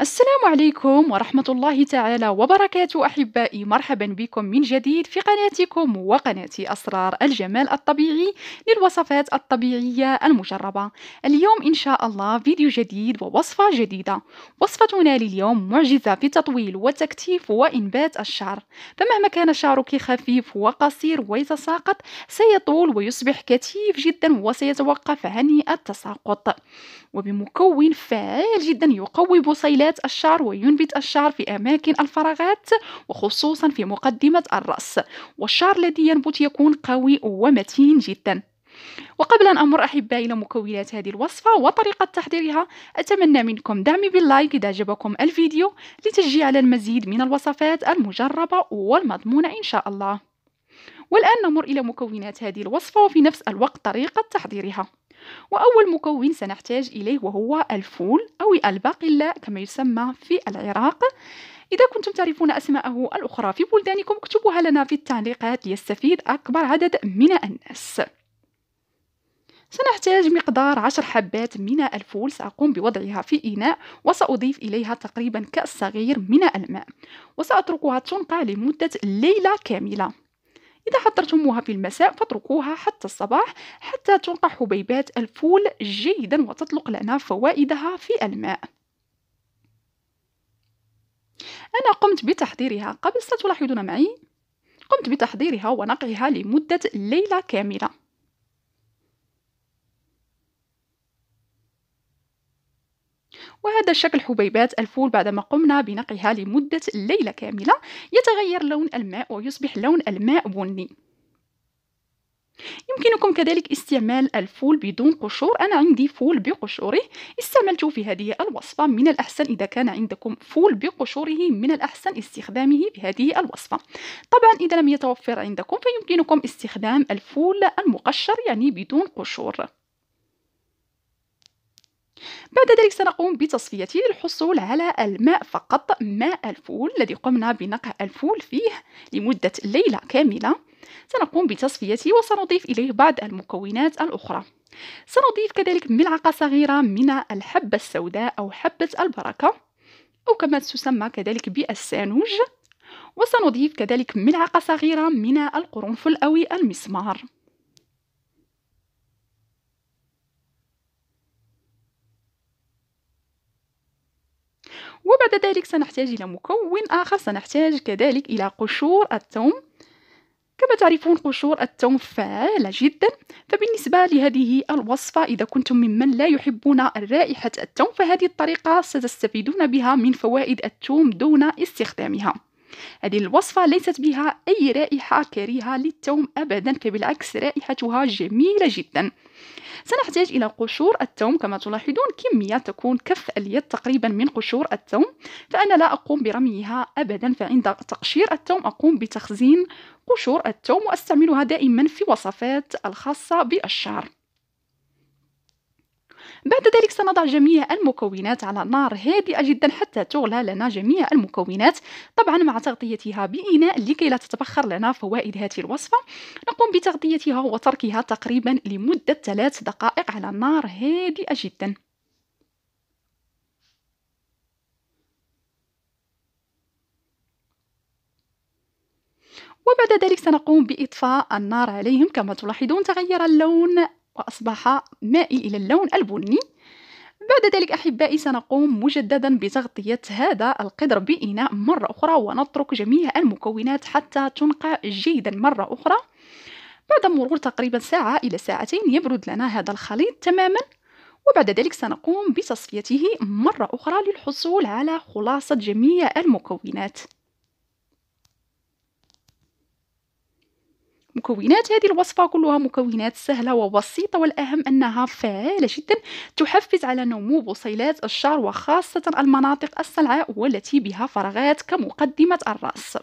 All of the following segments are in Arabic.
السلام عليكم ورحمة الله تعالى وبركاته أحبائي مرحبا بكم من جديد في قناتكم وقناة أسرار الجمال الطبيعي للوصفات الطبيعية المجربة اليوم إن شاء الله فيديو جديد ووصفة جديدة وصفتنا لليوم معجزة في تطويل وتكتيف وإنبات الشعر فمهما كان شعرك خفيف وقصير ويتساقط سيطول ويصبح كثيف جدا وسيتوقف عن التساقط وبمكون فعال جدا يقوي بصيلات إنبات الشعر وينبت الشعر في أماكن الفراغات وخصوصا في مقدمة الرأس والشعر الذي ينبت يكون قوي ومتين جدا وقبل أن أمر أحبائي إلى مكونات هذه الوصفة وطريقة تحضيرها أتمنى منكم دعمي باللايك إذا عجبكم الفيديو لتشجيع على المزيد من الوصفات المجربة والمضمونة إن شاء الله والآن نمر إلى مكونات هذه الوصفة وفي نفس الوقت طريقة تحضيرها وأول مكون سنحتاج إليه وهو الفول أو الباقلة كما يسمى في العراق إذا كنتم تعرفون أسماءه الأخرى في بلدانكم اكتبوها لنا في التعليقات ليستفيد أكبر عدد من الناس سنحتاج مقدار عشر حبات من الفول سأقوم بوضعها في إناء وسأضيف إليها تقريبا كأس صغير من الماء وسأتركها تنقع لمدة ليلة كاملة إذا حضرتموها في المساء فاتركوها حتى الصباح حتى تنقع حبيبات الفول جيدا وتطلق لنا فوائدها في الماء أنا قمت بتحضيرها قبل ستلاحظون معي قمت بتحضيرها ونقعها لمدة ليلة كاملة وهذا شكل حبيبات الفول بعدما قمنا بنقعها لمدة ليلة كاملة يتغير لون الماء ويصبح لون الماء بني يمكنكم كذلك استعمال الفول بدون قشور أنا عندي فول بقشوره استعملته في هذه الوصفة من الأحسن إذا كان عندكم فول بقشوره من الأحسن استخدامه بهذه الوصفة طبعا إذا لم يتوفر عندكم فيمكنكم استخدام الفول المقشر يعني بدون قشور بعد ذلك سنقوم بتصفيته للحصول على الماء فقط ماء الفول الذي قمنا بنقع الفول فيه لمدة ليلة كاملة سنقوم بتصفيته وسنضيف إليه بعض المكونات الأخرى سنضيف كذلك ملعقة صغيرة من الحبة السوداء أو حبة البركة أو كما تسمى كذلك بالسانوج وسنضيف كذلك ملعقة صغيرة من القرنفل أو المسمار وبعد ذلك سنحتاج إلى مكون آخر سنحتاج كذلك إلى قشور الثوم كما تعرفون قشور الثوم فعالة جدا فبالنسبة لهذه الوصفة إذا كنتم ممن لا يحبون رائحة الثوم فهذه الطريقة ستستفيدون بها من فوائد الثوم دون استخدامها هذه الوصفة ليست بها أي رائحة كريهة للتوم أبدا فبالعكس رائحتها جميلة جدا سنحتاج إلى قشور الثوم كما تلاحظون كمية تكون كف اليد تقريبا من قشور الثوم فأنا لا أقوم برميها أبدا فعند تقشير الثوم أقوم بتخزين قشور الثوم وأستعملها دائما في وصفات الخاصة بالشعر بعد ذلك سنضع جميع المكونات على نار هادئة جدا حتى تغلى لنا جميع المكونات طبعا مع تغطيتها بإناء لكي لا تتبخر لنا فوائد هذه الوصفة نقوم بتغطيتها وتركها تقريبا لمدة ثلاث دقائق على نار هادئة جدا وبعد ذلك سنقوم بإطفاء النار عليهم كما تلاحظون تغير اللون وأصبح مائل إلى اللون البني بعد ذلك أحبائي سنقوم مجددا بتغطية هذا القدر بإناء مرة أخرى ونترك جميع المكونات حتى تنقع جيدا مرة أخرى بعد مرور تقريبا ساعة إلى ساعتين يبرد لنا هذا الخليط تماما وبعد ذلك سنقوم بتصفيته مرة أخرى للحصول على خلاصة جميع المكونات مكونات هذه الوصفة كلها مكونات سهلة وبسيطة والأهم أنها فعالة جدا تحفز على نمو بصيلات الشعر وخاصة المناطق السلعاء والتي بها فراغات كمقدمة الرأس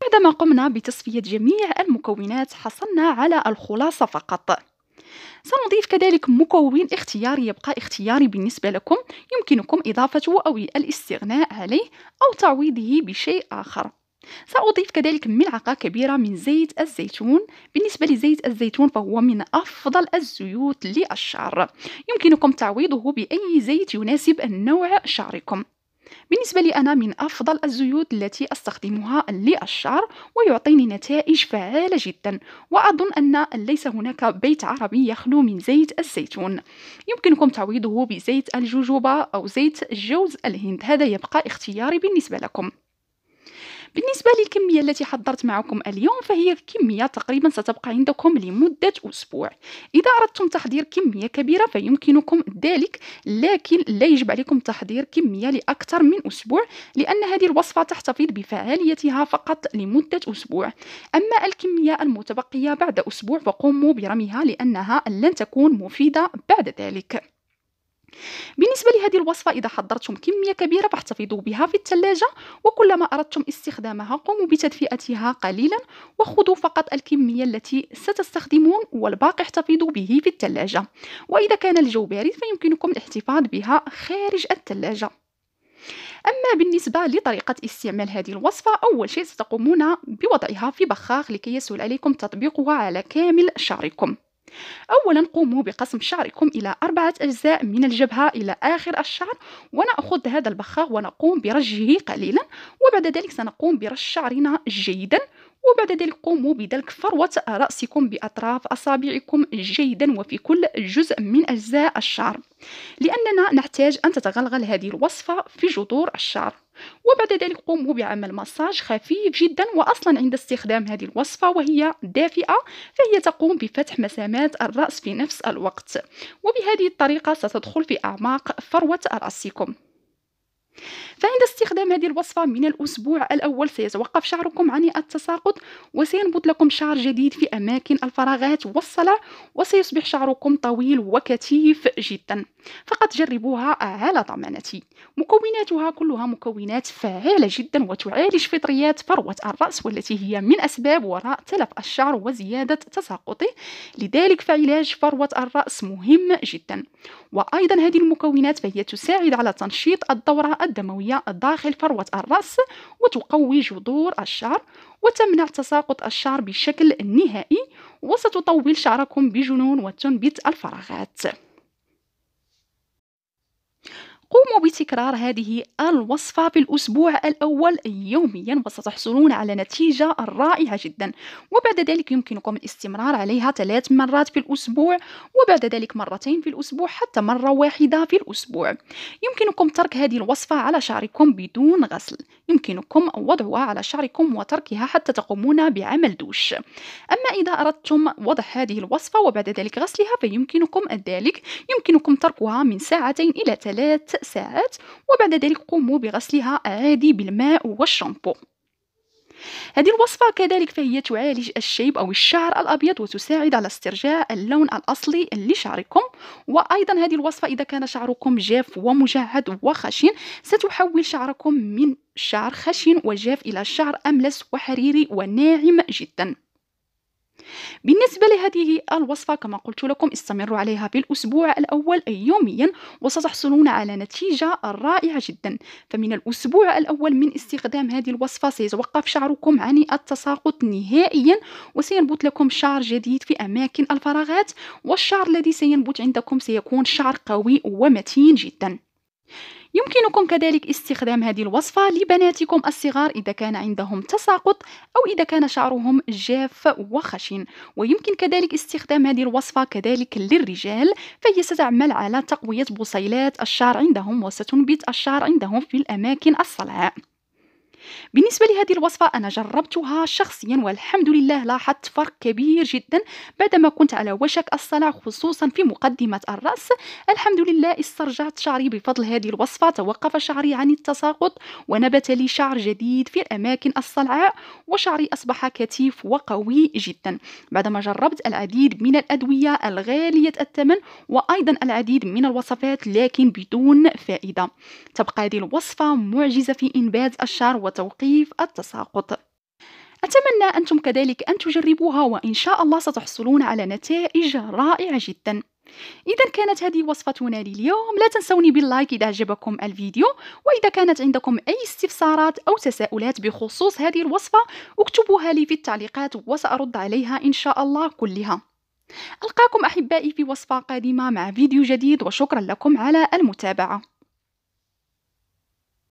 بعدما قمنا بتصفية جميع المكونات حصلنا على الخلاصة فقط سنضيف كذلك مكون اختياري يبقى اختياري بالنسبة لكم يمكنكم إضافته أو الاستغناء عليه أو تعويضه بشيء آخر سأضيف كذلك ملعقة كبيرة من زيت الزيتون بالنسبة لزيت الزيتون فهو من أفضل الزيوت للشعر يمكنكم تعويضه بأي زيت يناسب نوع شعركم بالنسبة لي أنا من أفضل الزيوت التي أستخدمها للشعر ويعطيني نتائج فعالة جدا وأظن أن ليس هناك بيت عربي يخلو من زيت الزيتون يمكنكم تعويضه بزيت الجوجوبا أو زيت جوز الهند هذا يبقى اختياري بالنسبة لكم بالنسبة للكمية التي حضرت معكم اليوم فهي كمية تقريبا ستبقى عندكم لمدة أسبوع إذا أردتم تحضير كمية كبيرة فيمكنكم ذلك لكن لا يجب عليكم تحضير كمية لأكثر من أسبوع لأن هذه الوصفة تحتفظ بفعاليتها فقط لمدة أسبوع أما الكمية المتبقية بعد أسبوع فقوموا برميها لأنها لن تكون مفيدة بعد ذلك بالنسبة لهذه الوصفة إذا حضرتم كمية كبيرة فاحتفظوا بها في الثلاجة وكلما أردتم استخدامها قوموا بتدفئتها قليلا وخذوا فقط الكمية التي ستستخدمون والباقي احتفظوا به في الثلاجة وإذا كان الجو بارد فيمكنكم الاحتفاظ بها خارج الثلاجة أما بالنسبة لطريقة استعمال هذه الوصفة أول شيء ستقومون بوضعها في بخاخ لكي يسهل عليكم تطبيقها على كامل شعركم أولا قوموا بقسم شعركم إلى أربعة أجزاء من الجبهة إلى آخر الشعر ونأخذ هذا البخاخ ونقوم برجه قليلا وبعد ذلك سنقوم برش شعرنا جيدا وبعد ذلك قوموا بدلك فروة رأسكم بأطراف أصابعكم جيدا وفي كل جزء من أجزاء الشعر لأننا نحتاج أن تتغلغل هذه الوصفة في جذور الشعر وبعد ذلك قوموا بعمل مساج خفيف جدا وأصلا عند استخدام هذه الوصفة وهي دافئة فهي تقوم بفتح مسامات الرأس في نفس الوقت وبهذه الطريقة ستدخل في أعماق فروة رأسكم فعند استخدام هذه الوصفة من الأسبوع الأول سيتوقف شعركم عن التساقط وسينبت لكم شعر جديد في أماكن الفراغات والصلع وسيصبح شعركم طويل وكثيف جدا فقط جربوها على ضمانتي مكوناتها كلها مكونات فعالة جدا وتعالج فطريات فروة الرأس والتي هي من أسباب وراء تلف الشعر وزيادة تساقطه لذلك فعلاج فروة الرأس مهم جدا وأيضا هذه المكونات فهي تساعد على تنشيط الدورة الدموية داخل فروة الرأس وتقوي جذور الشعر وتمنع تساقط الشعر بشكل نهائي وستطول شعركم بجنون وتنبت الفراغات قوموا بتكرار هذه الوصفة في الأسبوع الأول يوميا وستحصلون على نتيجة رائعة جدا وبعد ذلك يمكنكم الاستمرار عليها ثلاث مرات في الأسبوع وبعد ذلك مرتين في الأسبوع حتى مرة واحدة في الأسبوع يمكنكم ترك هذه الوصفة على شعركم بدون غسل يمكنكم وضعها على شعركم وتركها حتى تقومون بعمل دوش أما إذا أردتم وضع هذه الوصفة وبعد ذلك غسلها فيمكنكم ذلك يمكنكم تركها من ساعتين إلى ثلاث ساعات وبعد ذلك قوموا بغسلها عادي بالماء والشامبو هذه الوصفة كذلك فهي تعالج الشيب أو الشعر الأبيض وتساعد على استرجاع اللون الأصلي لشعركم وأيضا هذه الوصفة إذا كان شعركم جاف ومجعد وخشن ستحول شعركم من شعر خشن وجاف إلى شعر أملس وحريري وناعم جدا بالنسبة لهذه الوصفة كما قلت لكم استمروا عليها في الأسبوع الأول يوميا وستحصلون على نتيجة رائعة جدا فمن الأسبوع الأول من استخدام هذه الوصفة سيتوقف شعركم عن التساقط نهائيا وسينبت لكم شعر جديد في أماكن الفراغات والشعر الذي سينبت عندكم سيكون شعر قوي ومتين جدا يمكنكم كذلك استخدام هذه الوصفة لبناتكم الصغار إذا كان عندهم تساقط أو إذا كان شعرهم جاف وخشن ويمكن كذلك استخدام هذه الوصفة كذلك للرجال فهي ستعمل على تقوية بصيلات الشعر عندهم وستنبت الشعر عندهم في الأماكن الصلعاء بالنسبة لهذه الوصفة أنا جربتها شخصيا والحمد لله لاحظت فرق كبير جدا بعدما كنت على وشك الصلاة خصوصا في مقدمة الرأس الحمد لله استرجعت شعري بفضل هذه الوصفة توقف شعري عن التساقط ونبت لي شعر جديد في الأماكن الصلعاء وشعري أصبح كثيف وقوي جدا بعدما جربت العديد من الأدوية الغالية الثمن وأيضا العديد من الوصفات لكن بدون فائدة تبقى هذه الوصفة معجزة في إنبات الشعر وتوقيف التساقط أتمنى أنتم كذلك أن تجربوها وإن شاء الله ستحصلون على نتائج رائعة جداً إذا كانت هذه وصفتنا لليوم لا تنسوني باللايك إذا أعجبكم الفيديو وإذا كانت عندكم أي استفسارات أو تساؤلات بخصوص هذه الوصفة اكتبوها لي في التعليقات وسأرد عليها إن شاء الله كلها ألقاكم أحبائي في وصفة قادمة مع فيديو جديد وشكرا لكم على المتابعة